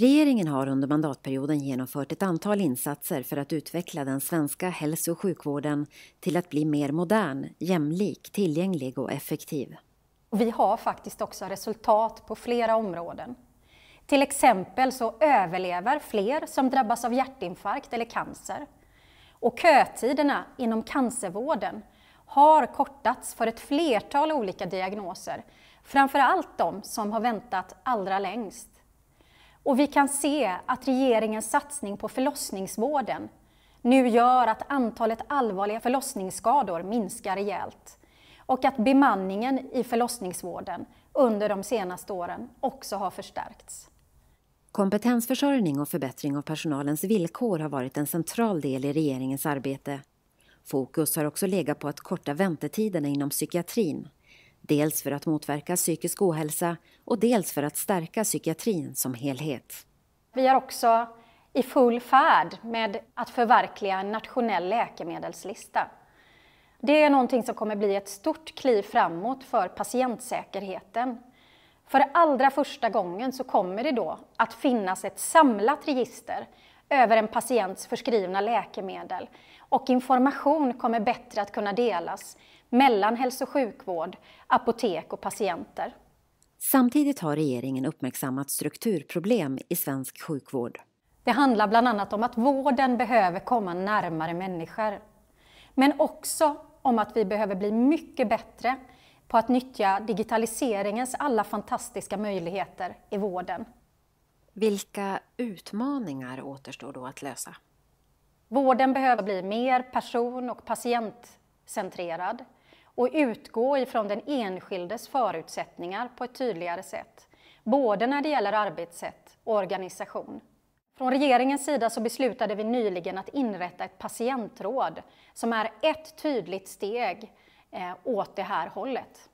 Regeringen har under mandatperioden genomfört ett antal insatser för att utveckla den svenska hälso och sjukvården till att bli mer modern, jämlik, tillgänglig och effektiv. Vi har faktiskt också resultat på flera områden. Till exempel så överlever fler som drabbas av hjärtinfarkt eller cancer. Och kötiderna inom cancervården har kortats för ett flertal olika diagnoser, framför allt de som har väntat allra längst. Och vi kan se att regeringens satsning på förlossningsvården nu gör att antalet allvarliga förlossningsskador minskar rejält och att bemanningen i förlossningsvården under de senaste åren också har förstärkts. Kompetensförsörjning och förbättring av personalens villkor har varit en central del i regeringens arbete. Fokus har också legat på att korta väntetiderna inom psykiatrin dels för att motverka psykisk ohälsa och dels för att stärka psykiatrin som helhet. Vi är också i full färd med att förverkliga en nationell läkemedelslista. Det är någonting som kommer bli ett stort kliv framåt för patientsäkerheten. För allra första gången så kommer det då att finnas ett samlat register över en patients förskrivna läkemedel och information kommer bättre att kunna delas mellan hälso och sjukvård, apotek och patienter. Samtidigt har regeringen uppmärksammat strukturproblem i svensk sjukvård. Det handlar bland annat om att vården behöver komma närmare människor. Men också om att vi behöver bli mycket bättre på att nyttja digitaliseringens alla fantastiska möjligheter i vården. Vilka utmaningar återstår då att lösa? Vården behöver bli mer person och patientcentrerad och utgå ifrån den enskildes förutsättningar på ett tydligare sätt, både när det gäller arbetssätt och organisation. Från regeringens sida så beslutade vi nyligen att inrätta ett patientråd som är ett tydligt steg eh, åt det här hållet.